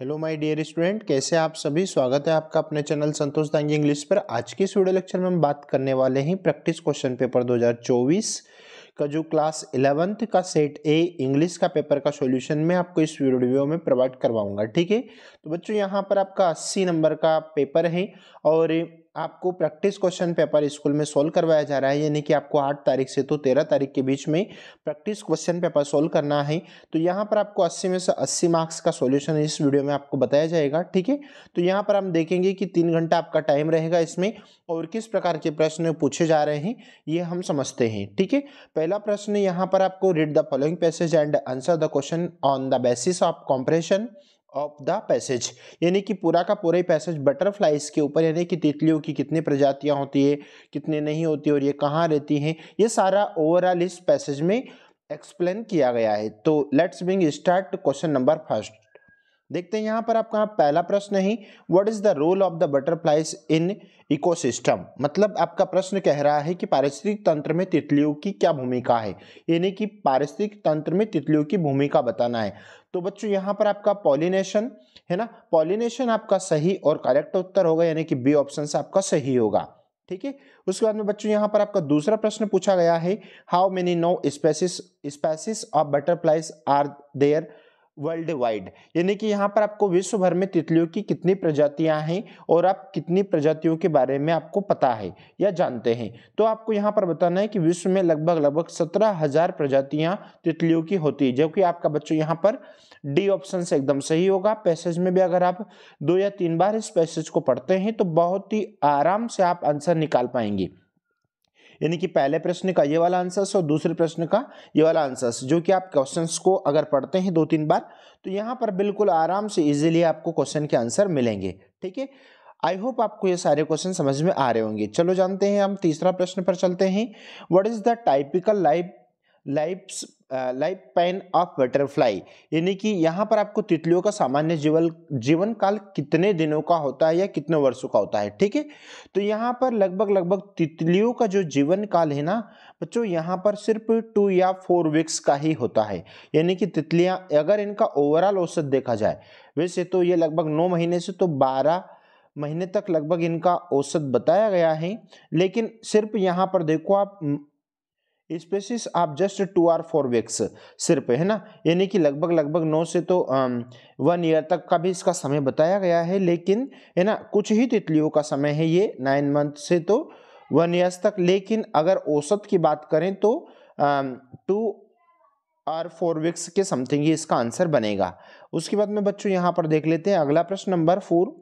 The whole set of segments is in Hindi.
हेलो माय डियर स्टूडेंट कैसे आप सभी स्वागत है आपका अपने चैनल संतोष दांगी इंग्लिश पर आज की इस वीडियो लेक्चर में हम बात करने वाले हैं प्रैक्टिस क्वेश्चन पेपर 2024 का जो क्लास इलेवंथ का सेट ए इंग्लिश का पेपर का सॉल्यूशन मैं आपको इस वीडियो में प्रोवाइड करवाऊंगा ठीक है तो बच्चों यहाँ पर आपका अस्सी नंबर का पेपर है और आपको प्रैक्टिस क्वेश्चन पेपर स्कूल में सोल्व करवाया जा रहा है यानी कि आपको आठ तारीख से तो तेरह तारीख के बीच में प्रैक्टिस क्वेश्चन पेपर सोल्व करना है तो यहाँ पर आपको अस्सी में से अस्सी मार्क्स का सोल्यूशन इस वीडियो में आपको बताया जाएगा ठीक है तो यहाँ पर हम देखेंगे कि तीन घंटा आपका टाइम रहेगा इसमें और किस प्रकार के प्रश्न पूछे जा रहे हैं ये हम समझते हैं ठीक है पहला प्रश्न यहाँ पर आपको read the following passage and answer the question on the basis of compression of the passage यानी कि पूरा का पूरा ही पैसेज बटरफ्लाइज के ऊपर यानी कि तितलियों की कितनी प्रजातियां होती है कितने नहीं होती और ये कहाँ रहती हैं ये सारा ओवरऑल इस पैसेज में एक्सप्लेन किया गया है तो लेट्स बिंग स्टार्ट क्वेश्चन नंबर फर्स्ट देखते हैं यहाँ पर आपका पहला प्रश्न ही what is the role of the butterflies in ecosystem मतलब आपका प्रश्न कह रहा है कि पारिस्थितिक तंत्र में तितलियों की क्या भूमिका है यानी कि पारिस्थितिक तंत्र में तितलियों की भूमिका बताना है तो बच्चों यहाँ पर आपका पॉलिनेशन है ना पॉलिनेशन आपका सही और करेक्ट उत्तर होगा यानी कि बी ऑप्शन आपका सही होगा ठीक है उसके बाद में बच्चों यहाँ पर आपका दूसरा प्रश्न पूछा गया है how many no species species of butterflies are there worldwide यानी कि यहाँ पर आपको विश्व भर में तितलियों की कितनी प्रजातियाँ हैं और आप कितनी प्रजातियों के बारे में आपको पता है या जानते हैं तो आपको यहाँ पर बताना है कि विश्व में लगभग लगभग सत्रह हजार प्रजातियाँ तितलियों की होती है जबकि आपका बच्चों यहाँ पर डी ऑप्शन से एकदम सही होगा पैसेज में भी अगर आप दो या तीन बार इस पैसेज को पढ़ते हैं तो बहुत ही आराम से आप आंसर निकाल पाएंगे यानी कि पहले प्रश्न का ये वाला आंसर्स और दूसरे प्रश्न का ये वाला आंसर्स जो कि आप क्वेश्चंस को अगर पढ़ते हैं दो तीन बार तो यहाँ पर बिल्कुल आराम से इजीली आपको क्वेश्चन के आंसर मिलेंगे ठीक है आई होप आपको ये सारे क्वेश्चन समझ में आ रहे होंगे चलो जानते हैं हम तीसरा प्रश्न पर चलते हैं what is the typical life life's life span of butterfly यानी कि यहाँ पर आपको तितलियों का सामान्य जीवन जीवन काल कितने दिनों का होता है या कितने वर्षों का होता है ठीक है तो यहाँ पर लगभग लगभग तितलियों का जो जीवन काल है ना बच्चों यहाँ पर सिर्फ टू या फोर वीक्स का ही होता है यानी कि तितलियाँ अगर इनका ओवरऑल औसत देखा जाए वैसे तो ये लगभग नौ महीने से तो बारह महीने तक लगभग इनका औसत बताया गया है लेकिन सिर्फ यहाँ पर देखो आप स्पेसिस आप just two or four weeks सिर्फ है ना यानी कि लगभग लगभग नौ से तो वन ईयर तक का भी इसका समय बताया गया है लेकिन है ना कुछ ही तितलियों का समय है ये नाइन मंथ से तो वन ईयर्स तक लेकिन अगर औसत की बात करें तो टू आर फोर वीक्स के समथिंग ही इसका आंसर बनेगा उसके बाद में बच्चों यहाँ पर देख लेते हैं अगला प्रश्न नंबर फोर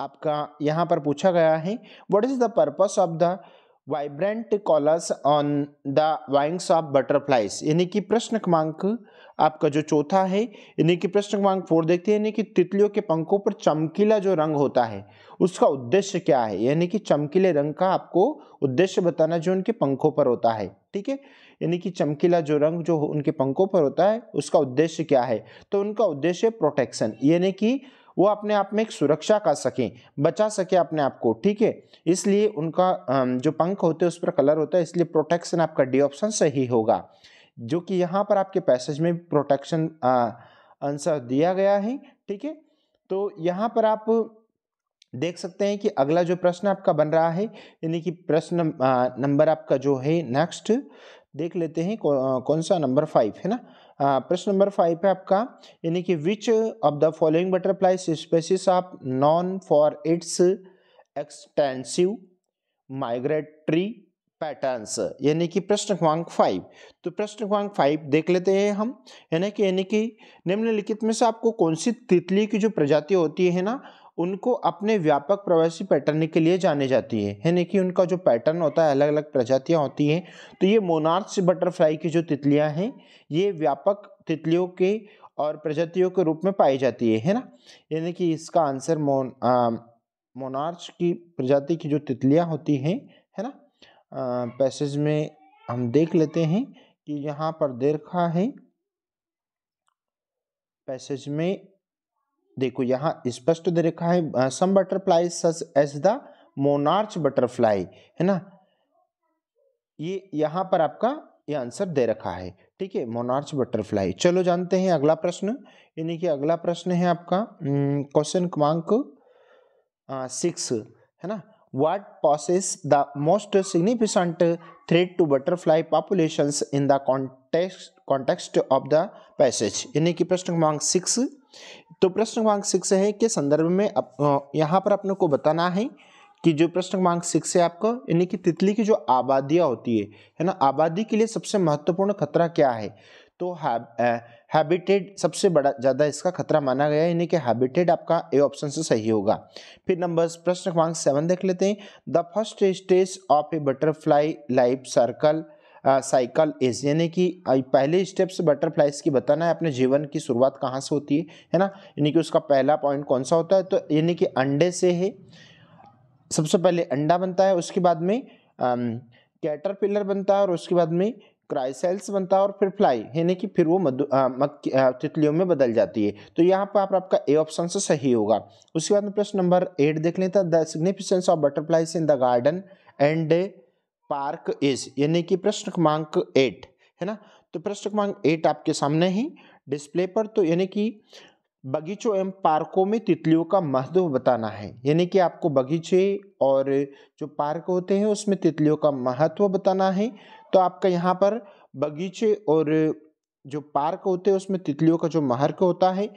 आपका यहाँ पर पूछा गया है what is the purpose of the vibrant colours on the wings of butterflies यानी कि प्रश्न क्रमांक आपका जो चौथा है यानी कि प्रश्न क्रमांक फोर देखते हैं यानी कि तितलियों के पंखों पर चमकीला जो रंग होता है उसका उद्देश्य क्या है यानी कि चमकीले रंग का आपको उद्देश्य बताना जो उनके पंखों पर होता है ठीक है यानी कि चमकीला जो रंग जो उनके पंखों पर होता है उसका उद्देश्य क्या है तो उनका उद्देश्य प्रोटेक्शन यानी कि वो अपने आप में एक सुरक्षा कर सकें बचा सके अपने आप को ठीक है इसलिए उनका जो पंख होते हैं उस पर कलर होता है इसलिए प्रोटेक्शन आपका डी ऑप्शन सही होगा जो कि यहाँ पर आपके पैसेज में प्रोटेक्शन आंसर दिया गया है ठीक है तो यहाँ पर आप देख सकते हैं कि अगला जो प्रश्न आपका बन रहा है यानी कि प्रश्न नंबर आपका जो है नेक्स्ट देख लेते हैं कौन सा नंबर फाइव है ना प्रश्न नंबर फाइव है आपका यानी कि which of the following butterfly species of known for its extensive migratory patterns यानी कि प्रश्न क्रमांक फाइव तो प्रश्न क्रमांक फाइव देख लेते हैं हम यानी कि यानी कि निम्नलिखित में से आपको कौन सी तितली की जो प्रजाति होती है ना उनको अपने व्यापक प्रवासी पैटर्न के लिए जाने जाती है यानी कि उनका जो पैटर्न होता है अलग अलग प्रजातियाँ होती हैं तो ये मोनार्स बटरफ्लाई की जो तितलियाँ हैं ये व्यापक तितलियों के और प्रजातियों के रूप में पाई जाती है है ना यानी कि इसका आंसर मोन मोनार्स मोनार्च की प्रजाति की जो तितलियाँ होती हैं है ना पैसेज में हम देख लेते हैं कि यहाँ पर देखा है पैसेज में देखो यहाँ स्पष्ट दे रखा है some butterfly such as the monarch butterfly है ना ये यहाँ पर आपका ये आंसर दे रखा है ठीक है मोनार्च बटरफ्लाई चलो जानते हैं अगला प्रश्न यानी कि अगला प्रश्न है आपका क्वेश्चन क्रमांक सिक्स है ना what possess the most significant threat to butterfly population in the context context of the passage यानी कि प्रश्न क्रमांक सिक्स तो प्रश्न क्रमांक सिक्स है के संदर्भ में अप, यहाँ पर अपने को बताना है कि जो प्रश्न क्रमांक सिक्स है आपको यानी कि तितली की जो आबादियाँ होती है है ना आबादी के लिए सबसे महत्वपूर्ण खतरा क्या है तो हैबिटेड है, सबसे बड़ा ज़्यादा इसका खतरा माना गया है यानी कि हैबिटेड आपका ए ऑप्शन से सही होगा फिर नंबर प्रश्न क्रमांक सेवन देख लेते हैं the first stage of a butterfly life circle cycle is यानी कि पहले स्टेप्स बटरफ्लाइज की बताना है अपने जीवन की शुरुआत कहाँ से होती है है ना यानी कि उसका पहला पॉइंट कौन सा होता है तो यानी कि अंडे से है सबसे पहले अंडा बनता है उसके बाद में कैटरपिलर बनता है और उसके बाद में क्राइसेल्स बनता है और फिर फ्लाई यानी कि फिर वो मधु तितलियों में बदल जाती है तो यहाँ पर आप आपका ए ऑप्शन से सही होगा उसके बाद में प्रश्न नंबर एट देख लेते हैं the significance of butterflies in the garden and park is यानी कि प्रश्न क्रमांक एट है ना तो प्रश्न क्रमांक एट आपके सामने ही डिस्प्ले पर तो यानी कि बगीचों एवं पार्कों में तितलियों का महत्व बताना है यानी कि आपको बगीचे और जो पार्क होते हैं उसमें तितलियों का महत्व बताना है तो आपका यहाँ पर बगीचे और जो पार्क होते हैं उसमें तितलियों का जो महर्क होता है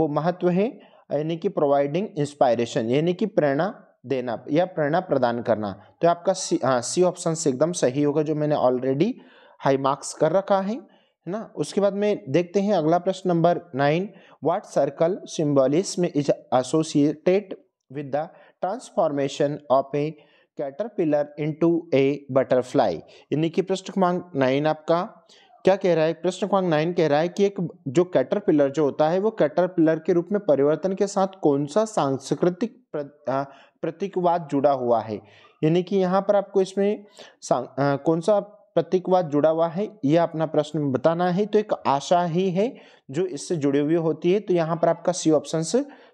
वो महत्व है यानी कि प्रोवाइडिंग इंस्पायरेशन यानी कि प्रेरणा देना या प्रेरणा प्रदान करना तो आपका सी हाँ सी ऑप्शन से एकदम सही होगा जो मैंने ऑलरेडी हाई मार्क्स कर रखा है है ना उसके बाद में देखते हैं अगला प्रश्न नंबर nine what circle symbolism is associated with the transformation of a caterpillar into a butterfly यानी कि प्रश्न क्रमांक नाइन आपका क्या कह रहा है प्रश्न क्रमांक नाइन कह रहा है कि एक जो कैटरपिलर जो होता है वो कैटरपिलर के रूप में परिवर्तन के साथ कौन सा सांस्कृतिक प्रतीकवाद जुड़ा हुआ है यानी कि यहाँ पर आपको इसमें आ, कौन सा प्रतीकवाद जुड़ा हुआ है यह अपना प्रश्न बताना है तो एक आशा ही है जो इससे जुड़ी हुई होती है तो यहाँ पर आपका सी ऑप्शन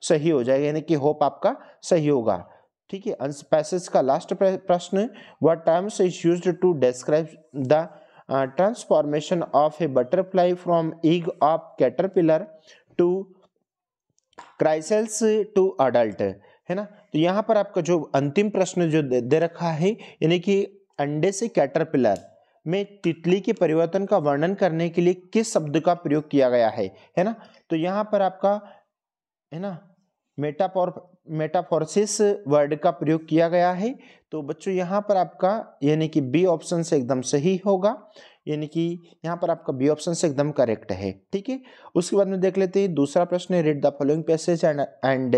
सही हो जाएगा यानी कि होप आपका सही होगा ठीक है अंश पैसेज का लास्ट प्रश्न वह terms is use to describe the transformation of a butterfly from egg of caterpillar to chrysalis to adult है ना तो यहाँ पर आपका जो अंतिम प्रश्न जो दे, रखा है यानी कि अंडे से कैटरपिलर में तितली के परिवर्तन का वर्णन करने के लिए किस शब्द का प्रयोग किया गया है है ना तो यहाँ पर आपका है ना मेटापोर मेटाफॉर्सिस वर्ड का प्रयोग किया गया है तो बच्चों यहाँ पर आपका यानी कि बी ऑप्शन से एकदम सही होगा यानी कि यहाँ पर आपका बी ऑप्शन से एकदम करेक्ट है ठीक है उसके बाद में देख लेते हैं दूसरा प्रश्न है read the following passage and and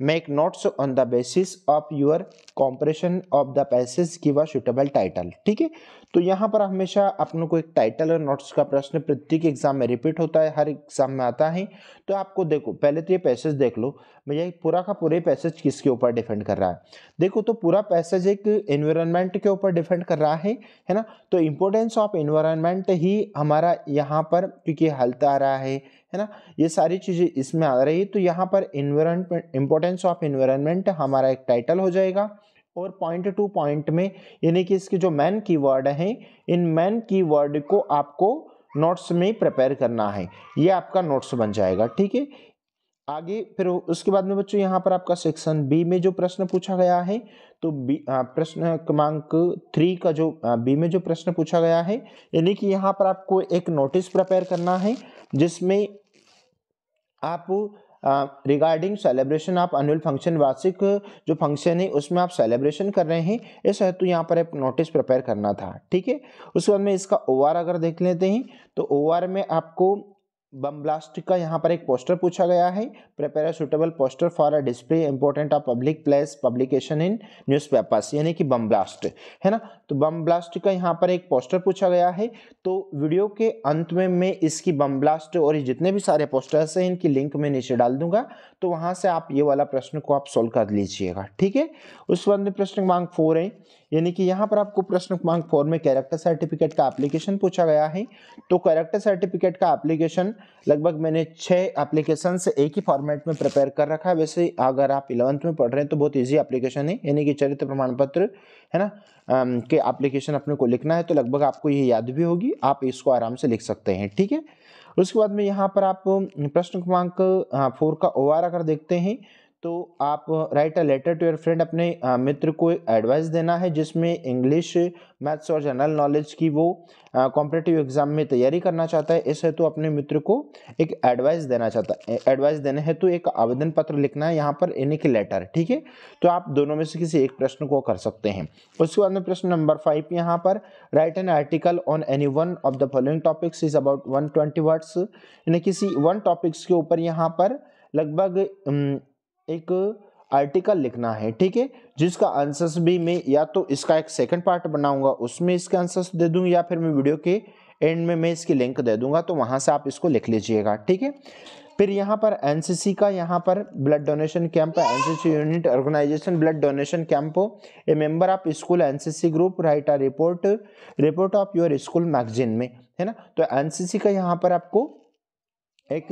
make notes on the basis of your compression of the passage give a suitable title ठीक है तो यहाँ पर हमेशा अपनों को एक टाइटल और नोट्स का प्रश्न प्रत्येक एग्जाम में रिपीट होता है हर एग्जाम में आता है तो आपको देखो पहले तो ये पैसेज देख लो भैया पूरा का पूरे पैसेज किसके ऊपर डिपेंड कर रहा है देखो तो पूरा पैसेज एक इन्वायरमेंट के ऊपर डिपेंड कर रहा है है ना तो इम्पोर्टेंस ऑफ इन्वायरमेंट ही हमारा यहाँ पर क्योंकि हल्ता आ रहा है है ना ये सारी चीज़ें इसमें आ रही है तो यहाँ पर इन्वायरमेंट इंपॉर्टेंस ऑफ इन्वायरमेंट हमारा एक टाइटल हो जाएगा और पॉइंट टू पॉइंट में यानी कि इसके जो मैन की वर्ड हैं इन मैन की वर्ड को आपको नोट्स में प्रिपेयर करना है ये आपका नोट्स बन जाएगा ठीक है आगे फिर उसके बाद में बच्चों यहाँ पर आपका सेक्शन बी में जो प्रश्न पूछा गया है तो बी प्रश्न क्रमांक थ्री का जो बी में जो प्रश्न पूछा गया है यानी कि यहाँ पर आपको एक नोटिस प्रिपेयर करना है जिसमें आप रिगार्डिंग सेलिब्रेशन आप एनुअल फंक्शन वार्षिक जो फंक्शन है उसमें आप सेलिब्रेशन कर रहे हैं इस हेतु यहाँ पर एक नोटिस प्रिपेयर करना था ठीक है उसके बाद में इसका ओ अगर देख लेते हैं तो ओ में आपको बम ब्लास्ट का यहाँ पर एक पोस्टर पूछा गया है prepare a suitable poster for a display important of public place publication in newspapers यानी कि बम ब्लास्ट है ना तो बम ब्लास्ट का यहाँ पर एक पोस्टर पूछा गया है तो वीडियो के अंत में मैं इसकी बम ब्लास्ट और जितने भी सारे पोस्टर्स हैं इनकी लिंक मैं नीचे डाल दूंगा तो वहाँ से आप ये वाला प्रश्न को आप सोल्व कर लीजिएगा ठीक है उस वन प्रश्न क्रमांक फोर है यानी कि यहाँ पर आपको प्रश्न क्रमांक फोर में कैरेक्टर सर्टिफिकेट का एप्लीकेशन पूछा गया है तो कैरेक्टर सर्टिफिकेट का एप्लीकेशन लगभग मैंने छः एप्लीकेशन से एक ही फॉर्मेट में प्रिपेयर कर रखा है वैसे अगर आप इलेवंथ में पढ़ रहे हैं तो बहुत ईजी एप्लीकेशन है यानी कि चरित्र प्रमाण पत्र है ना के एप्लीकेशन अपने को लिखना है तो लगभग आपको ये याद भी होगी आप इसको आराम से लिख सकते हैं ठीक है उसके बाद में यहाँ पर आप प्रश्न क्रमांक फोर हाँ, का ओ अगर देखते हैं तो आप write a letter to your friend अपने मित्र को एडवाइस देना है जिसमें इंग्लिश मैथ्स और जनरल नॉलेज की वो कॉम्पिटेटिव एग्जाम में तैयारी करना चाहता है इस हेतु तो अपने मित्र को एक एडवाइस देना चाहता है एडवाइस देने हेतु तो एक आवेदन पत्र लिखना है यहाँ पर यानी कि लेटर ठीक है तो आप दोनों में से किसी एक प्रश्न को कर सकते हैं उसके बाद में प्रश्न नंबर फाइव यहाँ पर write an article on any one of the following topics is about one twenty words यानी किसी वन टॉपिक्स के ऊपर यहाँ पर लगभग एक आर्टिकल लिखना है ठीक है जिसका आंसर्स भी मैं या तो इसका एक सेकंड पार्ट बनाऊंगा उसमें इसके आंसर्स दे दूँ या फिर मैं वीडियो के एंड में मैं इसकी लिंक दे दूंगा तो वहां से आप इसको लिख लीजिएगा ठीक है फिर यहाँ पर एनसीसी का यहाँ पर blood donation camp NCC unit organisation blood donation camp a member of school NCC group write a report report of your school magazine में है ना तो एनसीसी का यहाँ पर आपको एक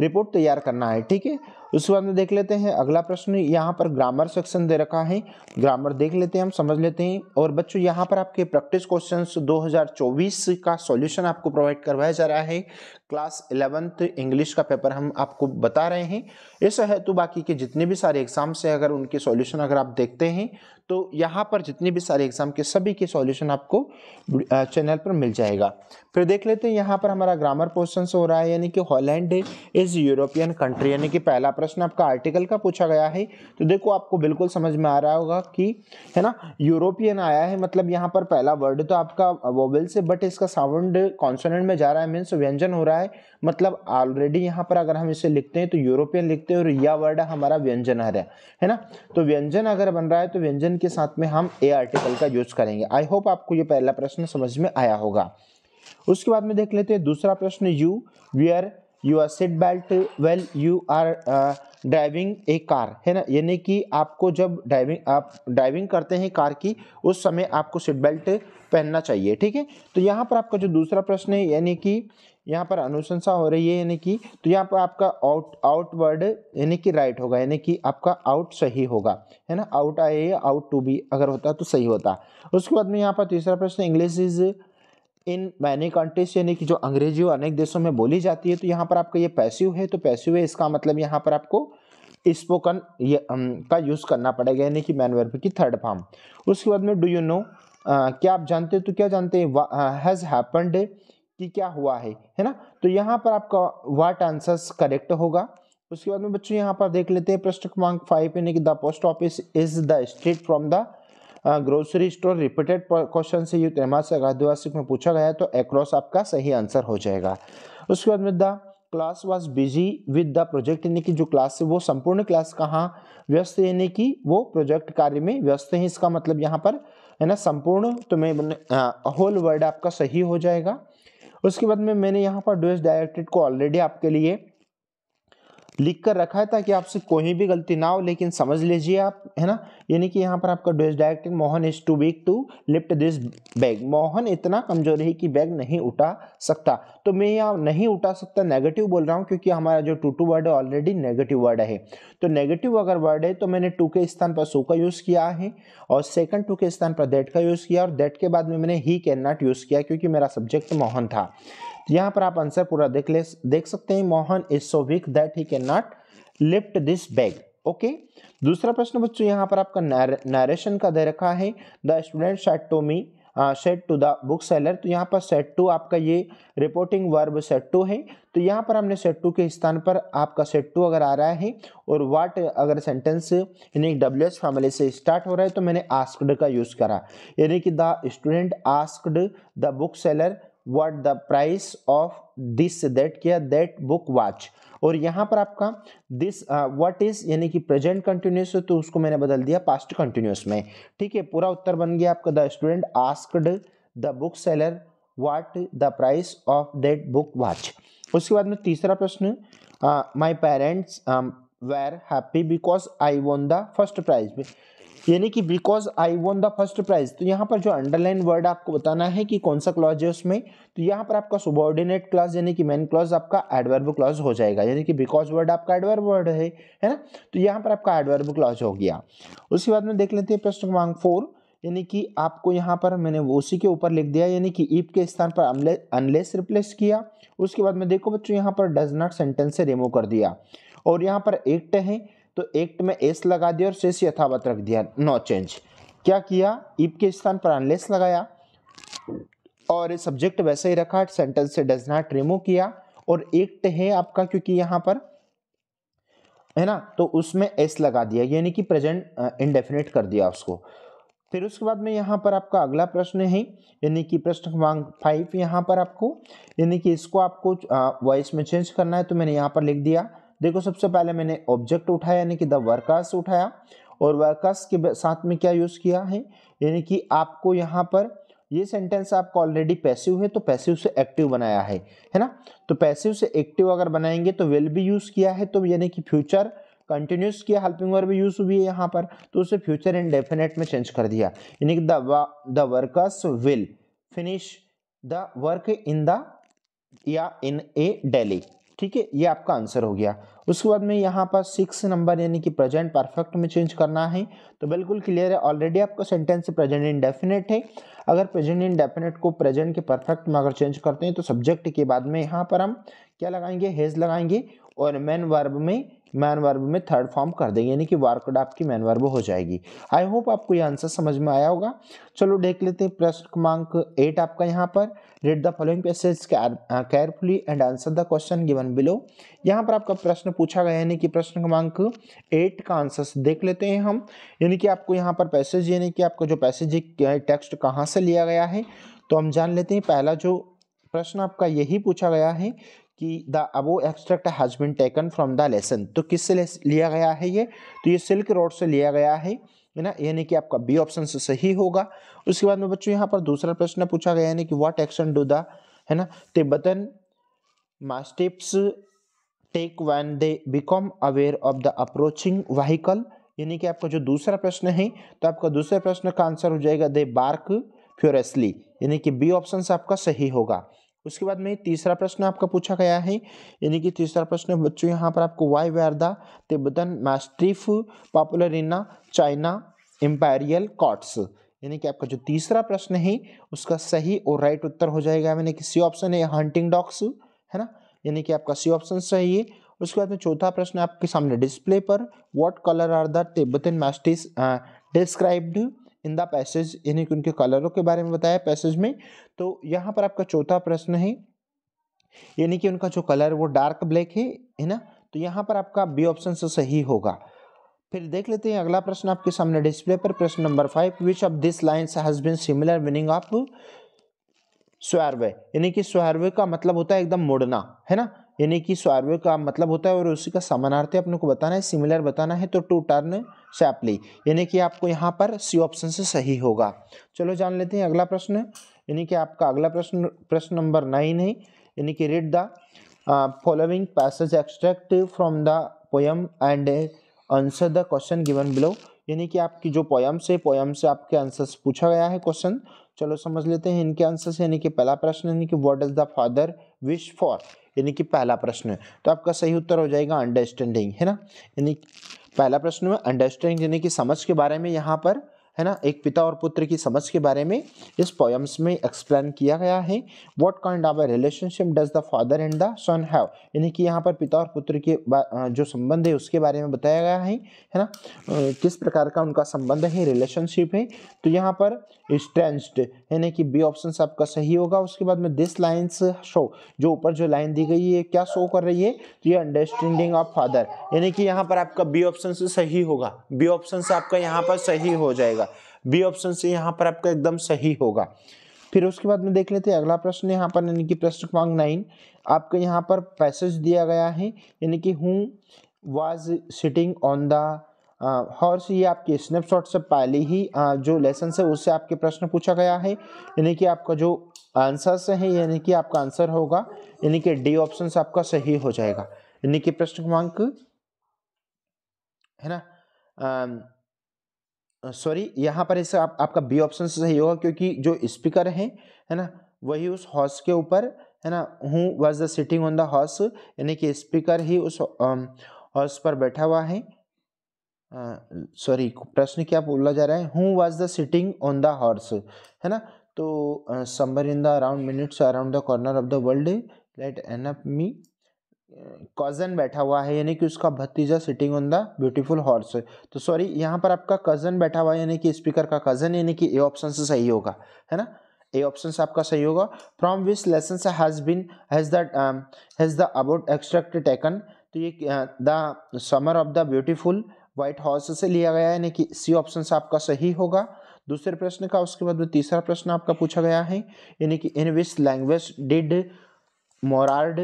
रिपोर्ट तैयार करना है ठीक है उसके बाद में देख लेते हैं अगला प्रश्न यहाँ पर ग्रामर सेक्शन दे रखा है ग्रामर देख लेते हैं हम समझ लेते हैं और बच्चों यहाँ पर आपके प्रैक्टिस क्वेश्चन 2024 का सॉल्यूशन आपको प्रोवाइड करवाया जा रहा है क्लास इलेवंथ इंग्लिश का पेपर हम आपको बता रहे हैं इस हेतु बाकी के जितने भी सारे एग्जाम्स हैं अगर उनके सॉल्यूशन अगर आप देखते हैं तो यहाँ पर जितने भी सारे एग्जाम के सभी के सॉल्यूशन आपको चैनल पर मिल जाएगा फिर देख लेते हैं यहाँ पर हमारा ग्रामर क्वेश्चन हो रहा है यानी कि हॉलैंड इज यूरोपियन कंट्री यानी कि पहला प्रश्न आपका आर्टिकल का पूछा गया है तो देखो आपको बिल्कुल समझ में आ रहा होगा कि है ना यूरोपियन आया है मतलब यहाँ पर पहला वर्ड तो आपका वोवेल से बट इसका साउंड कॉन्सोनेंट में जा रहा है मीन्स व्यंजन हो रहा है मतलब ऑलरेडी यहाँ पर अगर हम इसे लिखते हैं तो यूरोपियन लिखते हैं और यह वर्ड हमारा व्यंजन आ रहा है है ना तो व्यंजन अगर बन रहा है तो व्यंजन के साथ में हम ए आर्टिकल का यूज करेंगे आई होप आपको ये पहला प्रश्न समझ में आया होगा उसके बाद में देख लेते हैं दूसरा प्रश्न you wear your seat belt while you are driving a car है ना यानी कि आपको जब ड्राइविंग आप ड्राइविंग करते हैं कार की उस समय आपको सीट बेल्ट पहनना चाहिए ठीक है तो यहाँ पर आपका जो दूसरा प्रश्न है यानी कि यहाँ पर अनुशंसा हो रही है यानी कि तो यहाँ पर आपका आउट आउटवर्ड यानी कि राइट होगा यानी कि आपका आउट सही होगा है ना आउट आए आउट टू बी अगर होता तो सही होता उसके बाद में यहाँ पर तीसरा प्रश्न English is in many countries यानी कि जो अंग्रेजी अनेक देशों में बोली जाती है तो यहाँ पर आपका ये पैसिव है तो पैसिव है इसका मतलब यहाँ पर आपको स्पोकन का यूज़ करना पड़ेगा यानी कि मैन वर्ब की थर्ड फॉर्म उसके बाद में डू यू नो क्या आप जानते हो तो क्या जानते हैं हैज़ हैपन्ड कि क्या हुआ है है ना तो यहाँ पर आपका वाट आंसर्स करेक्ट होगा उसके बाद में बच्चों यहाँ पर देख लेते हैं प्रश्न क्रमांक फाइव यानी कि the post office is the street from the grocery store repeated question से युक्त एमासिक अर्धवार्षिक में पूछा गया तो एक्रॉस आपका सही आंसर हो जाएगा उसके बाद में the class was busy with the project यानी कि जो क्लास है वो संपूर्ण क्लास कहाँ व्यस्त यानी कि वो प्रोजेक्ट कार्य में व्यस्त है इसका मतलब यहाँ पर है ना संपूर्ण तो मैं होल वर्ड आपका सही हो जाएगा उसके बाद में मैंने यहाँ पर डुएस डायरेक्टेड को ऑलरेडी आपके लिए लिख कर रखा है ताकि आपसे कोई भी गलती ना हो लेकिन समझ लीजिए आप है ना यानी कि यहाँ पर आपका does direct Mohan is too weak to lift this bag Mohan इतना कमजोर है कि बैग नहीं उठा सकता तो मैं यहाँ नहीं उठा सकता नेगेटिव बोल रहा हूँ क्योंकि हमारा जो टू टू वर्ड है ऑलरेडी नेगेटिव वर्ड है तो नेगेटिव अगर वर्ड है तो मैंने टू के स्थान पर सो का यूज़ किया है और सेकंड टू के स्थान पर देट का यूज़ किया और देट के बाद में मैंने ही कैन नॉट यूज़ किया क्योंकि मेरा सब्जेक्ट मोहन था यहाँ पर आप आंसर पूरा देख ले देख सकते हैं Mohan is so weak that he can not lift this bag okay दूसरा प्रश्न बच्चों यहाँ पर आपका नरेशन का दे रखा है the student said to me said to the book seller तो यहाँ पर सेट टू आपका ये रिपोर्टिंग वर्ब सेट टू है तो यहाँ पर हमने सेट टू के स्थान पर आपका सेट टू अगर आ रहा है और वाट अगर सेंटेंस यानी डब्ल्यू एस फैमिली से स्टार्ट हो रहा है तो मैंने आस्कड का यूज़ करा यानी कि the student asked the book seller what the price of this that क्या दैट बुक वॉच और यहाँ पर आपका दिस व्हाट इज यानी कि प्रेजेंट कंटिन्यूस तो उसको मैंने बदल दिया पास्ट कंटिन्यूस में ठीक है पूरा उत्तर बन गया आपका the student asked the book seller what the price of that book was उसके बाद में तीसरा प्रश्न my parents were happy because I won the first prize यानी कि because I won the first prize तो यहाँ पर जो अंडरलाइन वर्ड आपको बताना है कि कौन सा क्लॉज है उसमें तो यहाँ पर आपका सुबॉर्डिनेट क्लॉज यानी कि मेन क्लॉज आपका एडवर्ब क्लॉज हो जाएगा यानी कि बिकॉज वर्ड आपका एडवर्ब वर्ड है है ना तो यहाँ पर आपका एडवर्ब क्लॉज हो गया उसके बाद में देख लेते हैं प्रश्न क्रमांक फोर यानी कि आपको यहाँ पर मैंने उसी के ऊपर लिख दिया यानी कि ईप के स्थान पर अनलेस रिप्लेस किया उसके बाद में देखो बच्चों यहाँ पर डज नॉट सेंटेंस से रिमूव कर दिया और यहाँ पर एक्ट है तो एक्ट में एस लगा दिया और शेष यथावत रख दिया नो चेंज क्या किया इप के स्थान पर अनलेस लगाया और सब्जेक्ट वैसे ही रखा सेंटेंस से डज नॉट रिमूव किया और एक्ट है आपका क्योंकि यहां पर है ना तो उसमें एस लगा दिया यानी कि प्रेजेंट इनडेफिनेट कर दिया उसको फिर उसके बाद में यहाँ पर आपका अगला प्रश्न है यानी कि प्रश्न क्रमांक फाइव यहाँ पर आपको यानी कि इसको आपको वॉइस में चेंज करना है तो मैंने यहाँ पर लिख दिया देखो सबसे पहले मैंने ऑब्जेक्ट उठाया यानी कि द वर्कर्स उठाया और वर्कर्स के साथ में क्या यूज़ किया है यानी कि आपको यहाँ पर ये सेंटेंस आपको ऑलरेडी पैसिव है तो पैसिव से एक्टिव बनाया है है ना तो पैसिव से एक्टिव अगर बनाएंगे तो विल भी यूज़ किया है तो यानी कि फ्यूचर कंटिन्यूस किया हेल्पिंग वर्ब यूज़ हुई है यहाँ पर तो उसे फ्यूचर एंड डेफिनेट में चेंज कर दिया यानी कि the the workers will finish the work in the या इन ए डेली ठीक है ये आपका आंसर हो गया उसके बाद में यहाँ पर सिक्स नंबर यानी कि प्रेजेंट परफेक्ट में चेंज करना है तो बिल्कुल क्लियर है ऑलरेडी आपका सेंटेंस प्रेजेंट इंडेफिनेट है अगर प्रेजेंट इंडेफिनेट को प्रेजेंट के परफेक्ट में अगर चेंज करते हैं तो सब्जेक्ट के बाद में यहाँ पर हम क्या लगाएंगे हेज लगाएंगे और मेन वर्ब में मैन वर्ब में थर्ड फॉर्म कर देंगे यानी कि वार्कड आपकी मैन वर्ब हो जाएगी आई होप आपको ये आंसर समझ में आया होगा चलो देख लेते हैं प्रश्न क्रमांक एट आपका यहाँ पर read the following passage carefully and answer the question given below यहाँ पर आपका प्रश्न पूछा गया यानी कि प्रश्न क्रमांक एट का आंसर देख लेते हैं हम यानी कि आपको यहाँ पर पैसेज यानी कि आपका जो पैसेज टेक्स्ट कहाँ से लिया गया है तो हम जान लेते हैं पहला जो प्रश्न आपका यही पूछा गया है कि the above extract has been taken from the lesson तो किस से लिया गया है ये तो ये सिल्क रोड से लिया गया है है ना यानी कि आपका बी ऑप्शन सही होगा उसके बाद में बच्चों यहाँ पर दूसरा प्रश्न पूछा गया यानी कि व्हाट एक्शन डू द है ना Tibetan mastiffs take one they become aware of the approaching vehicle यानी कि आपका जो दूसरा प्रश्न है तो आपका दूसरा प्रश्न का आंसर हो जाएगा दे बार्क फ्योरेसली यानी कि बी ऑप्शन आपका सही होगा उसके बाद में तीसरा प्रश्न आपका पूछा गया है यानी कि तीसरा प्रश्न बच्चों यहाँ पर आपको why were the Tibetan popular in China imperial courts यानी कि आपका जो तीसरा प्रश्न है उसका सही और राइट उत्तर हो जाएगा यानी कि सी ऑप्शन है हंटिंग डॉक्स है ना यानी कि आपका सी ऑप्शन सही है उसके बाद में चौथा प्रश्न आपके सामने डिस्प्ले पर what colour are the Tibetan mastiffs described in the passage यानी कि उनके कलरों के बारे में बताया पैसेज में तो यहाँ पर आपका चौथा प्रश्न है यानी कि उनका जो कलर वो डार्क ब्लैक है है ना तो यहाँ पर आपका बी ऑप्शन से सही होगा फिर देख लेते हैं अगला प्रश्न आपके सामने डिस्प्ले पर प्रश्न number five which of this line has been similar meaning of swerve यानी कि स्वर्वे का मतलब होता है एकदम मुड़ना है ना यानी कि स्वर्वे का मतलब होता है और उसी का समानार्थी अपने को बताना है सिमिलर बताना है तो टू टर्न सैपली यानी कि आपको यहाँ पर सी ऑप्शन से सही होगा चलो जान लेते हैं अगला प्रश्न यानी कि आपका अगला प्रश्न प्रश्न नंबर नाइन है यानी कि read the following passage extract from the poem and answer the question given below यानी कि आपकी जो पोयम से पोयम से आपके आंसर्स पूछा गया है क्वेश्चन चलो समझ लेते हैं इनके आंसर्स यानी कि पहला प्रश्न यानी कि what is the father wish for यानी कि पहला प्रश्न तो आपका सही उत्तर हो जाएगा अंडरस्टैंडिंग है ना यानी पहला प्रश्न में अंडरस्टैंडिंग यानी कि समझ के बारे में यहाँ पर है ना एक पिता और पुत्र की समझ के बारे में इस पोएम्स में एक्सप्लेन किया गया है what kind of relationship does the father and the son have यानी कि यहाँ पर पिता और पुत्र के जो संबंध है उसके बारे में बताया गया है है ना किस प्रकार का उनका संबंध है रिलेशनशिप है तो यहाँ पर स्ट्रेंस्ड यानी कि बी ऑप्शन आपका सही होगा उसके बाद में दिस लाइन्स शो जो ऊपर जो लाइन दी गई है क्या शो कर रही है तो ये अंडरस्टैंडिंग ऑफ फादर यानी कि यहाँ पर आपका बी ऑप्शन सही होगा बी ऑप्शन आपका यहाँ पर सही हो जाएगा बी ऑप्शन से यहाँ पर आपका एकदम सही होगा फिर उसके बाद में देख लेते हैं अगला प्रश्न यहाँ पर यानी कि प्रश्न क्रमांक नाइन आपके यहाँ पर पैसेज दिया गया है यानी कि who was sitting on the horse ये आपके स्नैपशॉट से पहले ही आ, जो लेसन है उससे आपके प्रश्न पूछा गया है यानी कि आपका जो आंसर्स है यानी कि आपका आंसर होगा यानी कि डी ऑप्शन आपका सही हो जाएगा यानी कि प्रश्न क्रमांक है ना सॉरी यहाँ पर इसका आप, आपका बी ऑप्शन सही होगा क्योंकि जो स्पीकर हैं है ना वही उस हॉर्स के ऊपर है ना who was the sitting on the horse यानी कि स्पीकर ही उस हॉर्स पर बैठा हुआ है सॉरी प्रश्न क्या बोला जा रहा है who was the sitting on the horse है ना तो summer in the around minutes around the corner of the world let an up me cousin बैठा हुआ है यानी कि उसका भतीजा sitting on the beautiful horse तो सॉरी यहाँ पर आपका कजन बैठा हुआ है यानी कि स्पीकर का कजन यानी कि ए ऑप्शन से सही होगा है ना ए ऑप्शन आपका सही होगा from this lesson has been has the has the about extract taken तो ये the summer of the beautiful white horse से लिया गया है यानी कि सी ऑप्शन आपका सही होगा दूसरे प्रश्न का उसके बाद में तीसरा प्रश्न आपका पूछा गया है यानी कि in this language did Mourad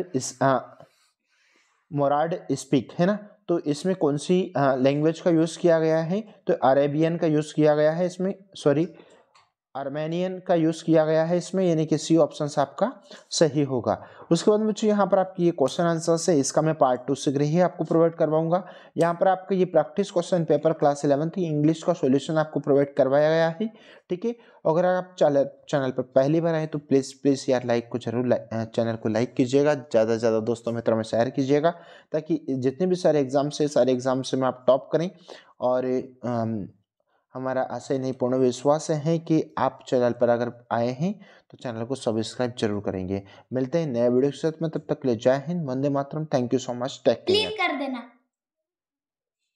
Mourad speak है ना तो इसमें कौन सी लैंग्वेज का यूज़ किया गया है तो अरेबियन का यूज़ किया गया है इसमें सॉरी आर्मेनियन का यूज़ किया गया है इसमें यानी कि सी ऑप्शन आपका सही होगा उसके बाद मुझे यहाँ पर आपकी ये क्वेश्चन आंसर्स है इसका मैं पार्ट टू शीघ्र ही आपको प्रोवाइड करवाऊंगा यहाँ पर आपके ये practice question paper class eleventh की इंग्लिश का सॉल्यूशन आपको प्रोवाइड करवाया गया है ठीक है अगर आप चैनल पर पहली बार आए तो प्लीज़ प्लीज़ यार लाइक को जरूर चैनल को लाइक कीजिएगा ज़्यादा से ज़्यादा दोस्तों मित्रों में शेयर कीजिएगा ताकि जितने भी सारे एग्जाम्स है सारे एग्जाम्स में आप टॉप करें और हमारा आशय नहीं पूर्ण विश्वास है कि आप चैनल पर अगर आए हैं तो चैनल को सब्सक्राइब जरूर करेंगे मिलते हैं नए वीडियो के साथ में तब तक ले जय हिंद वंदे मातरम thank you so much take care कर देना